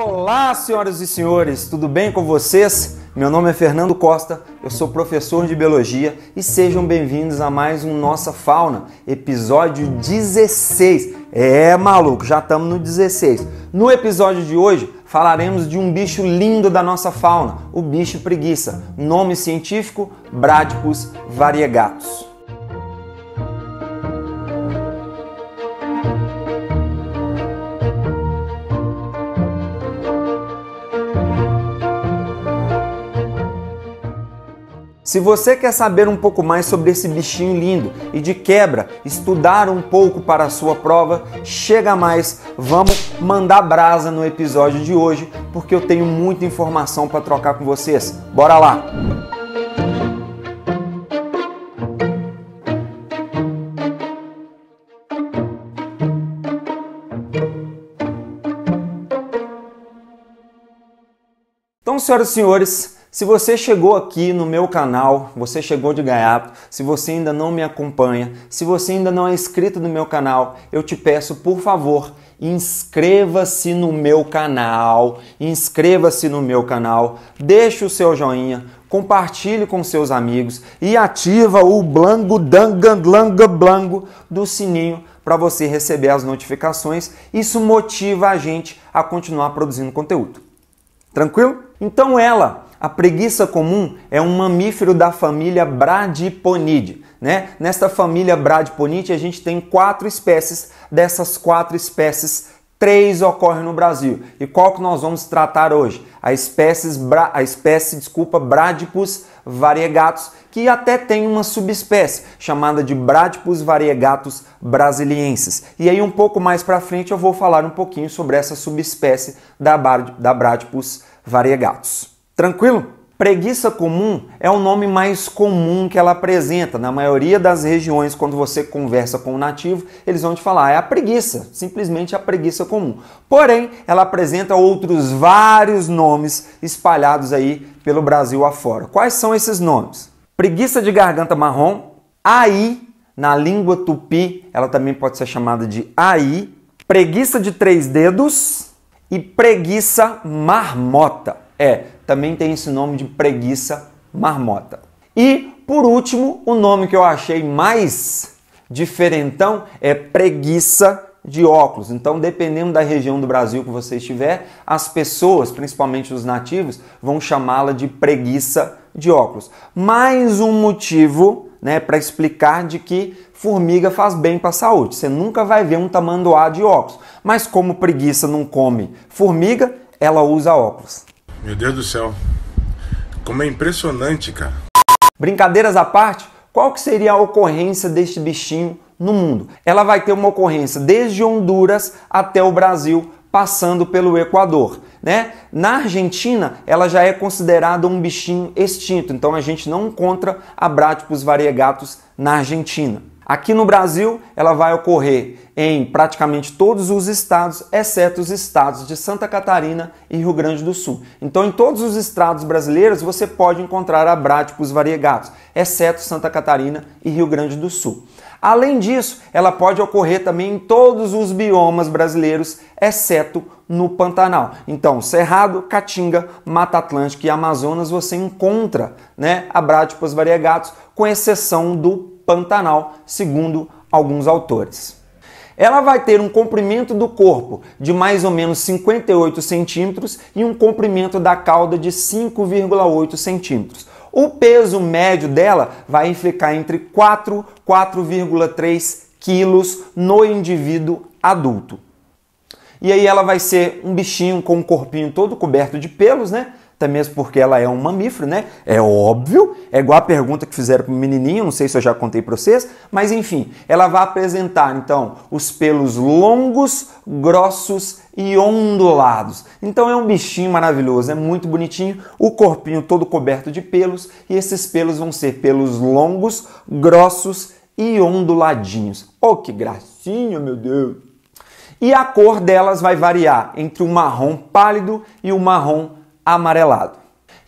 Olá, senhoras e senhores, tudo bem com vocês? Meu nome é Fernando Costa, eu sou professor de biologia e sejam bem-vindos a mais um Nossa Fauna, episódio 16. É maluco, já estamos no 16. No episódio de hoje falaremos de um bicho lindo da nossa fauna, o bicho preguiça. Nome científico: Bradipus variegatus. Se você quer saber um pouco mais sobre esse bichinho lindo e de quebra estudar um pouco para a sua prova, chega mais, vamos mandar brasa no episódio de hoje, porque eu tenho muita informação para trocar com vocês. Bora lá. Então, senhoras e senhores, se você chegou aqui no meu canal, você chegou de gaiato, se você ainda não me acompanha, se você ainda não é inscrito no meu canal, eu te peço, por favor, inscreva-se no meu canal, inscreva-se no meu canal, deixe o seu joinha, compartilhe com seus amigos e ativa o blango dangandlanga blango do sininho para você receber as notificações. Isso motiva a gente a continuar produzindo conteúdo. Tranquilo? Então ela a preguiça comum é um mamífero da família Bradiponidae. Né? Nesta família Bradiponidae a gente tem quatro espécies. Dessas quatro espécies, três ocorrem no Brasil. E qual que nós vamos tratar hoje? A espécie, a espécie desculpa, Bradipus variegatus, que até tem uma subespécie chamada de Bradipus variegatus brasiliensis. E aí um pouco mais para frente eu vou falar um pouquinho sobre essa subespécie da, da Bradipus variegatus. Tranquilo? Preguiça comum é o nome mais comum que ela apresenta. Na maioria das regiões, quando você conversa com o um nativo, eles vão te falar, é a preguiça, simplesmente a preguiça comum. Porém, ela apresenta outros vários nomes espalhados aí pelo Brasil afora. Quais são esses nomes? Preguiça de garganta marrom, aí na língua tupi, ela também pode ser chamada de aí, preguiça de três dedos e preguiça marmota. É, também tem esse nome de preguiça marmota. E, por último, o nome que eu achei mais diferentão é preguiça de óculos. Então, dependendo da região do Brasil que você estiver, as pessoas, principalmente os nativos, vão chamá-la de preguiça de óculos. Mais um motivo, né, para explicar de que formiga faz bem para a saúde. Você nunca vai ver um tamanduá de óculos. Mas como preguiça não come formiga, ela usa óculos. Meu Deus do céu. Como é impressionante, cara. Brincadeiras à parte, qual que seria a ocorrência deste bichinho no mundo? Ela vai ter uma ocorrência desde Honduras até o Brasil, passando pelo Equador. Né? Na Argentina, ela já é considerada um bichinho extinto, então a gente não encontra Abratypus variegatos na Argentina. Aqui no Brasil, ela vai ocorrer em praticamente todos os estados, exceto os estados de Santa Catarina e Rio Grande do Sul. Então, em todos os estados brasileiros, você pode encontrar abráticos variegados, exceto Santa Catarina e Rio Grande do Sul. Além disso, ela pode ocorrer também em todos os biomas brasileiros, exceto no Pantanal. Então, Cerrado, Caatinga, Mata Atlântica e Amazonas você encontra, né, abráticos variegados, com exceção do Pantanal, segundo alguns autores. Ela vai ter um comprimento do corpo de mais ou menos 58 centímetros e um comprimento da cauda de 5,8 centímetros. O peso médio dela vai ficar entre 4 e 4,3 quilos no indivíduo adulto. E aí ela vai ser um bichinho com um corpinho todo coberto de pelos, né? até mesmo porque ela é um mamífero, né? É óbvio, é igual a pergunta que fizeram para o menininho, não sei se eu já contei para vocês, mas enfim, ela vai apresentar então os pelos longos, grossos e ondulados. Então é um bichinho maravilhoso, é muito bonitinho, o corpinho todo coberto de pelos e esses pelos vão ser pelos longos, grossos e onduladinhos. Oh, que gracinha, meu Deus! E a cor delas vai variar entre o marrom pálido e o marrom amarelado.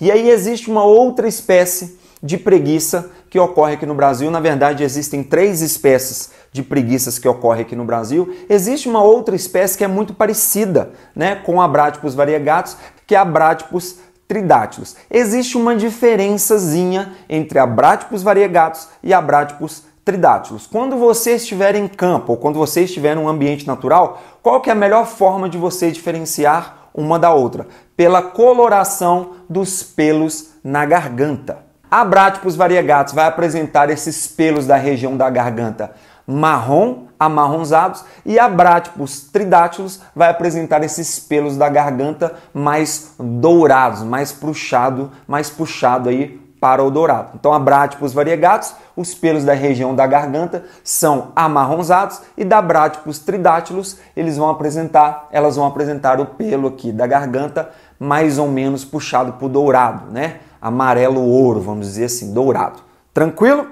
E aí existe uma outra espécie de preguiça que ocorre aqui no Brasil. Na verdade, existem três espécies de preguiças que ocorrem aqui no Brasil. Existe uma outra espécie que é muito parecida né, com a Bratypus variegatus, que é a Bratypus tridátilos. Existe uma diferençazinha entre a Bratypus variegatus e a Bratypus tridátilos. Quando você estiver em campo ou quando você estiver em um ambiente natural, qual que é a melhor forma de você diferenciar uma da outra, pela coloração dos pelos na garganta. A Bratypus variegatus vai apresentar esses pelos da região da garganta marrom, amarronzados, e a Bratypus tridátilos vai apresentar esses pelos da garganta mais dourados, mais puxado, mais puxado aí para o dourado. Então, abráticos variegatos, os pelos da região da garganta são amarronzados e da bráticos tridátilos, eles vão apresentar, elas vão apresentar o pelo aqui da garganta mais ou menos puxado para o dourado, né? Amarelo ouro, vamos dizer assim, dourado. Tranquilo?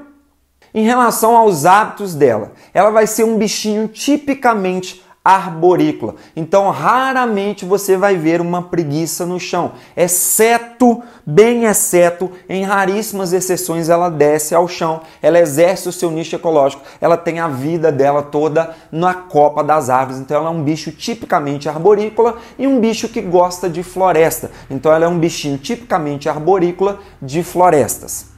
Em relação aos hábitos dela, ela vai ser um bichinho tipicamente arborícola. Então, raramente você vai ver uma preguiça no chão, exceto, bem exceto, em raríssimas exceções ela desce ao chão, ela exerce o seu nicho ecológico, ela tem a vida dela toda na copa das árvores. Então, ela é um bicho tipicamente arborícola e um bicho que gosta de floresta. Então, ela é um bichinho tipicamente arborícola de florestas.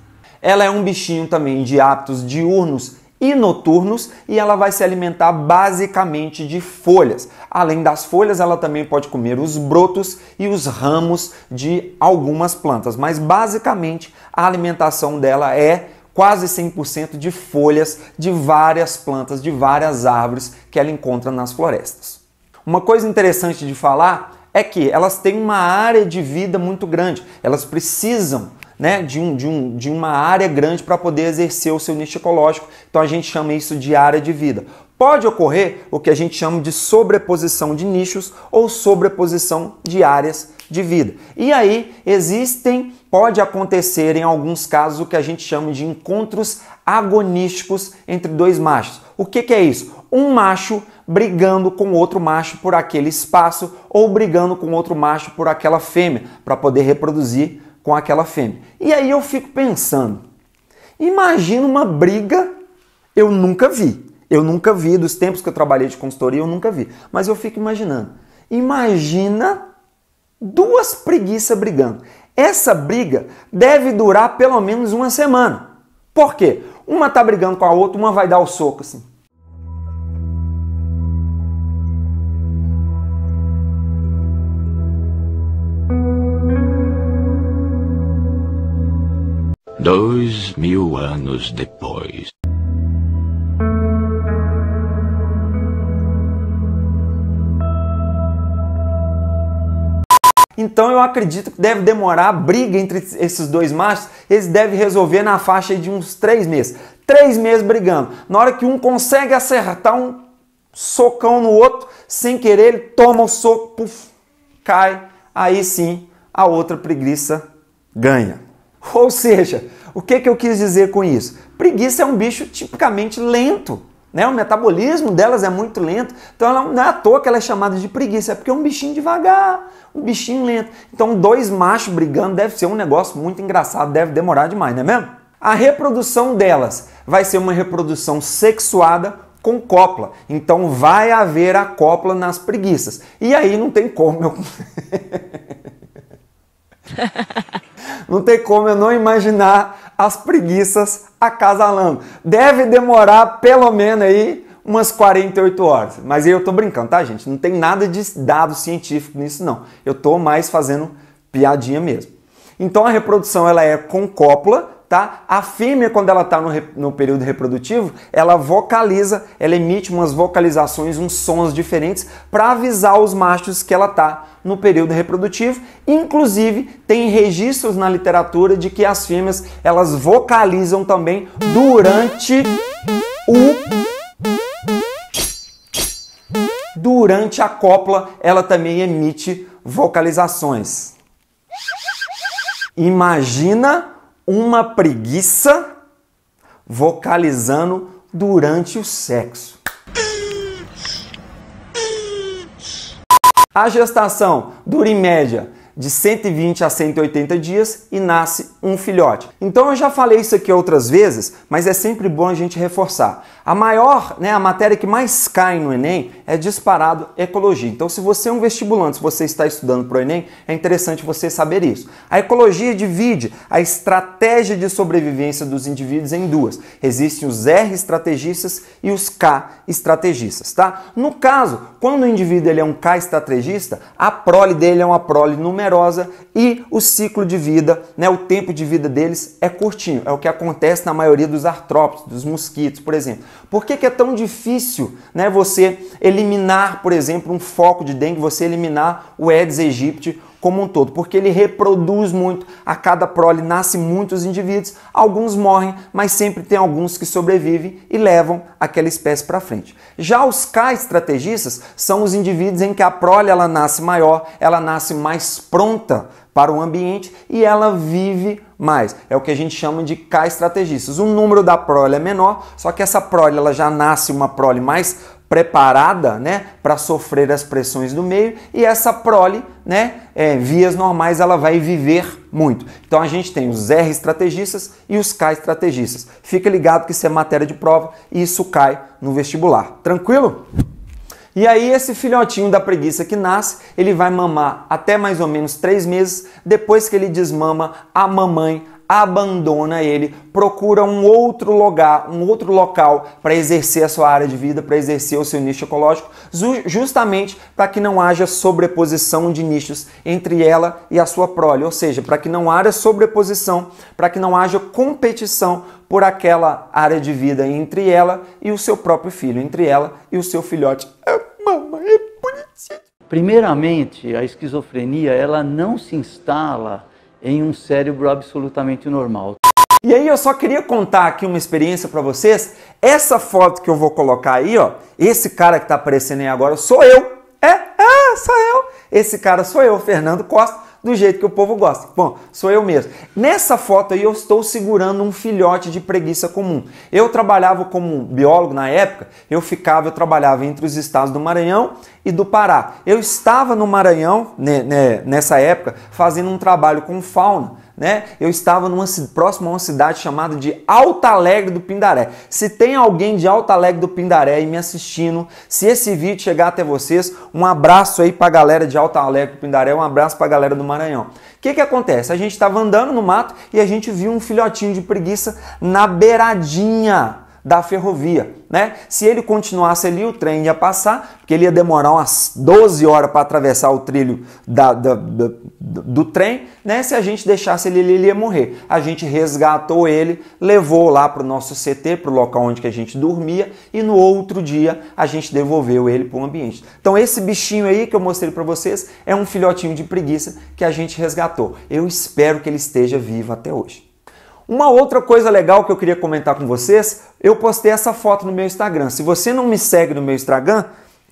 Ela é um bichinho também de hábitos diurnos e noturnos e ela vai se alimentar basicamente de folhas. Além das folhas, ela também pode comer os brotos e os ramos de algumas plantas, mas basicamente a alimentação dela é quase 100% de folhas de várias plantas, de várias árvores que ela encontra nas florestas. Uma coisa interessante de falar é que elas têm uma área de vida muito grande, elas precisam né, de, um, de, um, de uma área grande para poder exercer o seu nicho ecológico. Então a gente chama isso de área de vida. Pode ocorrer o que a gente chama de sobreposição de nichos ou sobreposição de áreas de vida. E aí existem, pode acontecer em alguns casos o que a gente chama de encontros agonísticos entre dois machos. O que, que é isso? Um macho brigando com outro macho por aquele espaço ou brigando com outro macho por aquela fêmea para poder reproduzir com aquela fêmea. E aí eu fico pensando, imagina uma briga, eu nunca vi. Eu nunca vi, dos tempos que eu trabalhei de consultoria, eu nunca vi. Mas eu fico imaginando. Imagina duas preguiças brigando. Essa briga deve durar pelo menos uma semana. Por quê? Uma tá brigando com a outra, uma vai dar o soco assim. Dois mil anos depois. Então eu acredito que deve demorar a briga entre esses dois machos, eles devem resolver na faixa de uns três meses. Três meses brigando. Na hora que um consegue acertar um socão no outro, sem querer, ele toma o soco, puf, cai. Aí sim a outra preguiça ganha. Ou seja, o que, que eu quis dizer com isso? Preguiça é um bicho tipicamente lento. Né? O metabolismo delas é muito lento, então ela não é à toa que ela é chamada de preguiça, é porque é um bichinho devagar, um bichinho lento. Então, dois machos brigando deve ser um negócio muito engraçado, deve demorar demais, não é mesmo? A reprodução delas vai ser uma reprodução sexuada com copla. Então vai haver a copla nas preguiças. E aí não tem como eu. Não tem como eu não imaginar as preguiças acasalando. Deve demorar pelo menos aí umas 48 horas. Mas eu tô brincando, tá, gente? Não tem nada de dado científico nisso não. Eu tô mais fazendo piadinha mesmo. Então a reprodução ela é com cópula, tá? A fêmea, quando ela está no, no, período reprodutivo, ela vocaliza, ela emite umas vocalizações, uns sons diferentes para avisar os machos que ela está no período reprodutivo. Inclusive, tem registros na literatura de que as fêmeas elas vocalizam também durante o durante a cópula ela também emite vocalizações. Imagina uma preguiça vocalizando durante o sexo. A gestação dura em média de 120 a 180 dias e nasce um filhote. Então eu já falei isso aqui outras vezes, mas é sempre bom a gente reforçar. A maior, né, a matéria que mais cai no Enem é disparado ecologia. Então se você é um vestibulante, se você está estudando para o Enem, é interessante você saber isso. A ecologia divide a estratégia de sobrevivência dos indivíduos em duas. Existem os R estrategistas e os K estrategistas, tá? No caso, quando o indivíduo ele é um K estrategista, a prole dele é uma prole numerosa generosa e o ciclo de vida, né, o tempo de vida deles é curtinho. É o que acontece na maioria dos artrópodes, dos mosquitos, por exemplo. Por que, que é tão difícil né, você eliminar, por exemplo, um foco de dengue, você eliminar o Aedes aegypti como um todo, porque ele reproduz muito, a cada prole nasce muitos indivíduos, alguns morrem, mas sempre tem alguns que sobrevivem e levam aquela espécie para frente. Já os K-estrategistas são os indivíduos em que a prole ela nasce maior, ela nasce mais pronta para o ambiente e ela vive mais. É o que a gente chama de K-estrategistas. O número da prole é menor, só que essa prole ela já nasce uma prole mais preparada né, para sofrer as pressões do meio e essa prole, né, é, vias normais, ela vai viver muito. Então a gente tem os R estrategistas e os K estrategistas. Fica ligado que isso é matéria de prova e isso cai no vestibular. Tranquilo? E aí esse filhotinho da preguiça que nasce, ele vai mamar até mais ou menos três meses, depois que ele desmama, a mamãe abandona ele, procura um outro lugar, um outro local para exercer a sua área de vida, para exercer o seu nicho ecológico, justamente para que não haja sobreposição de nichos entre ela e a sua prole, ou seja, para que não haja sobreposição, para que não haja competição por aquela área de vida entre ela e o seu próprio filho, entre ela e o seu filhote. É, mamãe, é bonitinho. Primeiramente, a esquizofrenia ela não se instala em um cérebro absolutamente normal. E aí eu só queria contar aqui uma experiência para vocês. Essa foto que eu vou colocar aí, ó, esse cara que está aparecendo aí agora sou eu. É, é, sou eu. Esse cara sou eu, Fernando Costa do jeito que o povo gosta. Bom, sou eu mesmo. Nessa foto aí eu estou segurando um filhote de preguiça comum. Eu trabalhava como biólogo na época, eu ficava, eu trabalhava entre os estados do Maranhão e do Pará. Eu estava no Maranhão, né, né, nessa época, fazendo um trabalho com fauna né? Eu estava numa, próximo a uma cidade chamada de Alta Alegre do Pindaré. Se tem alguém de Alta Alegre do Pindaré aí me assistindo, se esse vídeo chegar até vocês, um abraço aí para a galera de Alta Alegre do Pindaré, um abraço para a galera do Maranhão. O que que acontece? A gente estava andando no mato e a gente viu um filhotinho de preguiça na beiradinha da ferrovia, né? Se ele continuasse ali, o trem ia passar, porque ele ia demorar umas 12 horas para atravessar o trilho da, da, da, do trem, né? Se a gente deixasse ele, ele ia morrer. A gente resgatou ele, levou lá para o nosso CT, para o local onde que a gente dormia, e no outro dia a gente devolveu ele para o ambiente. Então esse bichinho aí que eu mostrei para vocês é um filhotinho de preguiça que a gente resgatou. Eu espero que ele esteja vivo até hoje. Uma outra coisa legal que eu queria comentar com vocês, eu postei essa foto no meu Instagram. Se você não me segue no meu Instagram,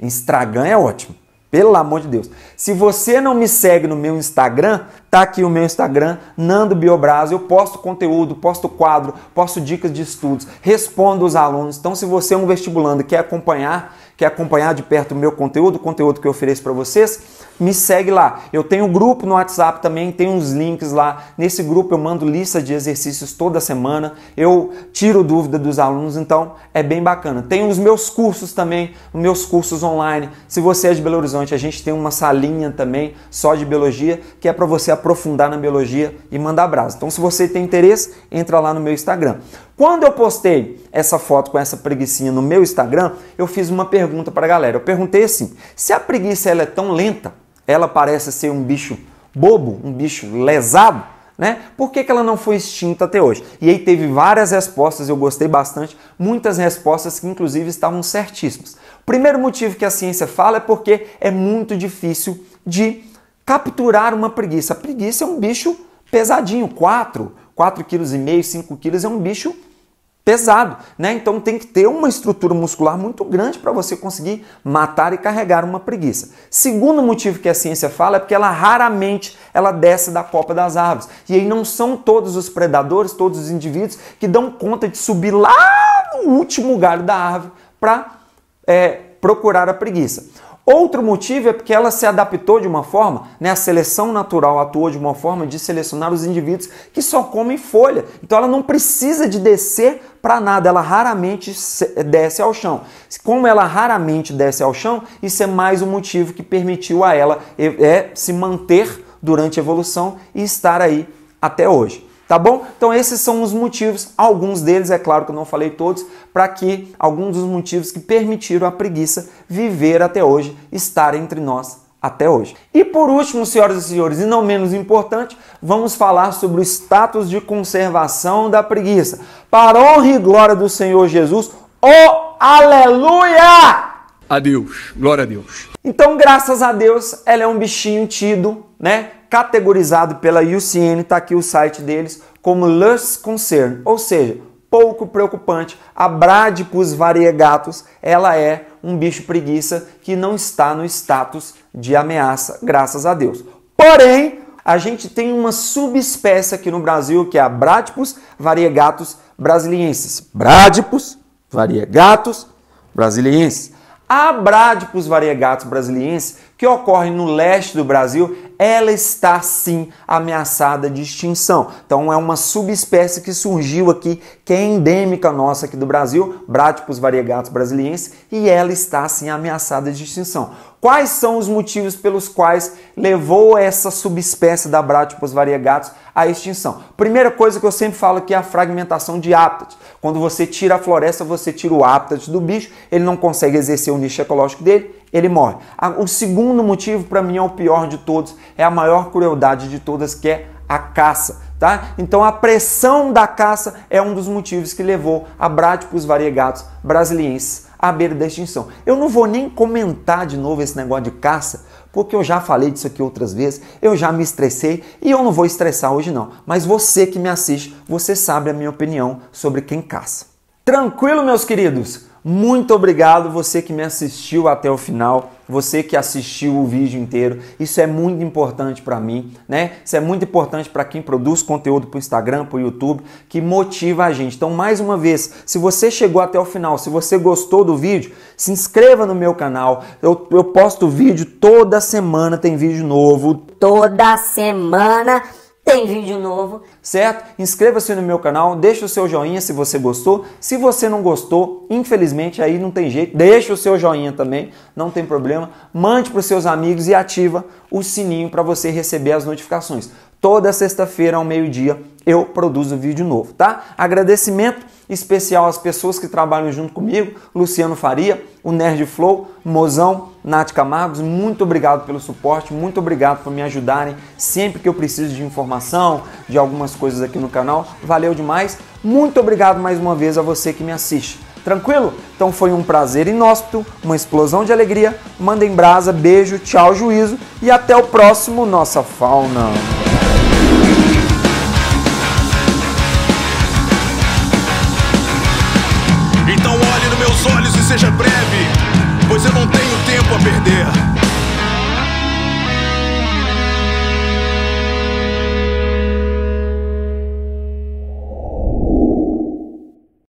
Instagram é ótimo. Pelo amor de Deus. Se você não me segue no meu Instagram, tá aqui o meu Instagram, Nando Biobras. Eu posto conteúdo, posto quadro, posto dicas de estudos, respondo os alunos. Então, se você é um vestibulando e quer acompanhar, quer acompanhar de perto o meu conteúdo, o conteúdo que eu ofereço para vocês, me segue lá. Eu tenho um grupo no WhatsApp também, tem uns links lá. Nesse grupo eu mando lista de exercícios toda semana, eu tiro dúvida dos alunos, então é bem bacana. Tem os meus cursos também, os meus cursos online. Se você é de Belo Horizonte, a gente tem uma salinha também só de biologia, que é para você aprofundar na biologia e mandar brasa. Então se você tem interesse, entra lá no meu Instagram. Quando eu postei essa foto com essa preguiçinha no meu Instagram, eu fiz uma pergunta para a galera. Eu perguntei assim: se a preguiça ela é tão lenta, ela parece ser um bicho bobo, um bicho lesado, né? Por que, que ela não foi extinta até hoje? E aí teve várias respostas, eu gostei bastante, muitas respostas que inclusive estavam certíssimas. O primeiro motivo que a ciência fala é porque é muito difícil de capturar uma preguiça. A preguiça é um bicho pesadinho, 4, 4,5 kg, 5 kg é um bicho pesado, né? Então tem que ter uma estrutura muscular muito grande para você conseguir matar e carregar uma preguiça. Segundo motivo que a ciência fala é porque ela raramente ela desce da copa das árvores. E aí não são todos os predadores, todos os indivíduos que dão conta de subir lá no último galho da árvore para é, procurar a preguiça. Outro motivo é porque ela se adaptou de uma forma, né? a seleção natural atuou de uma forma de selecionar os indivíduos que só comem folha. Então ela não precisa de descer para nada, ela raramente desce ao chão. Como ela raramente desce ao chão, isso é mais um motivo que permitiu a ela é, é se manter durante a evolução e estar aí até hoje tá bom? Então esses são os motivos, alguns deles, é claro que eu não falei todos, para que alguns dos motivos que permitiram a preguiça viver até hoje, estar entre nós até hoje. E por último, senhoras e senhores, e não menos importante, vamos falar sobre o status de conservação da preguiça. Para honra e glória do Senhor Jesus, oh aleluia! Adeus, glória a Deus. Então, graças a Deus, ela é um bichinho tido, né? categorizado pela UCN, está aqui o site deles, como less concern, ou seja, pouco preocupante. A Bradipus variegatus, ela é um bicho preguiça que não está no status de ameaça, graças a Deus. Porém, a gente tem uma subespécie aqui no Brasil que é a Bradipus variegatus brasiliensis. Bradipus variegatus brasiliensis. A Bradipus variegatus brasiliensis, que ocorre no leste do Brasil, ela está sim ameaçada de extinção. Então é uma subespécie que surgiu aqui, que é endêmica nossa aqui do Brasil, Bratypus variegatus brasiliense, e ela está sim ameaçada de extinção. Quais são os motivos pelos quais levou essa subespécie da Bratypus variegatus à extinção? Primeira coisa que eu sempre falo que é a fragmentação de hábitat. Quando você tira a floresta, você tira o hábitat do bicho, ele não consegue exercer o nicho ecológico dele, ele morre. O segundo motivo, para mim, é o pior de todos, é a maior crueldade de todas, que é a caça. Tá? Então a pressão da caça é um dos motivos que levou a Bráticos variegatos brasilienses à beira da extinção. Eu não vou nem comentar de novo esse negócio de caça, porque eu já falei disso aqui outras vezes, eu já me estressei e eu não vou estressar hoje não. Mas você que me assiste, você sabe a minha opinião sobre quem caça. Tranquilo, meus queridos? Muito obrigado você que me assistiu até o final, você que assistiu o vídeo inteiro. Isso é muito importante para mim, né? Isso é muito importante para quem produz conteúdo para o Instagram, para o YouTube, que motiva a gente. Então, mais uma vez, se você chegou até o final, se você gostou do vídeo, se inscreva no meu canal. Eu, eu posto vídeo toda semana, tem vídeo novo. Toda semana tem vídeo novo. Certo? Inscreva-se no meu canal, deixa o seu joinha se você gostou. Se você não gostou, infelizmente aí não tem jeito, deixa o seu joinha também, não tem problema. Mande para os seus amigos e ativa o sininho para você receber as notificações. Toda sexta-feira ao meio-dia eu produzo vídeo novo, tá? Agradecimento especial às pessoas que trabalham junto comigo, Luciano Faria, o Nerd Flow, Mozão, Nath Camargos, muito obrigado pelo suporte, muito obrigado por me ajudarem sempre que eu preciso de informação, de algumas coisas aqui no canal. Valeu demais. Muito obrigado mais uma vez a você que me assiste. Tranquilo? Então foi um prazer inóspito, uma explosão de alegria. Mandem brasa, beijo, tchau, juízo e até o próximo Nossa Fauna. seja breve, pois eu não tenho tempo a perder.